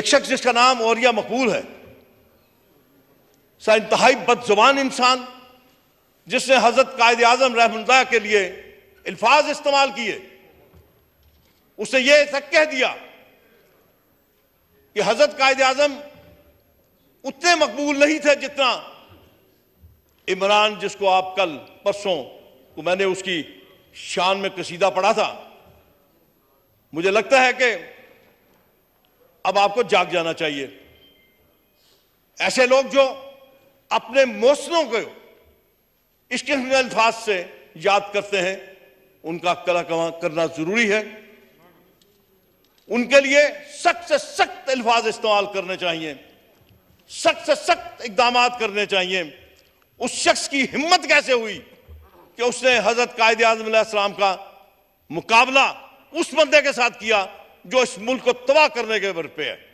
एक शख्स जिसका नाम औरिया मकबूल है सा इंतहाई बदजुबान इंसान जिसने हजरत कायद आजम रहमल्ला के लिए अल्फाज इस्तेमाल किए उसने ये तक कह दिया कि हजरत कायद आजम उतने मकबूल नहीं थे जितना इमरान जिसको आप कल परसों को मैंने उसकी शान में कसीदा पढ़ा था मुझे लगता है कि अब आपको जाग जाना चाहिए ऐसे लोग जो अपने मोसनों को इस अल्फाज से याद करते हैं उनका कला कमा करना जरूरी है उनके लिए सख्त से सख्त अल्फाज इस्तेमाल करने चाहिए सख्त से सख्त इकदाम करने चाहिए उस शख्स की हिम्मत कैसे हुई कि उसने हजरत कायद आजम का मुकाबला उस बंदे के साथ किया जो इस मुल्क को तबाह करने के बर पे है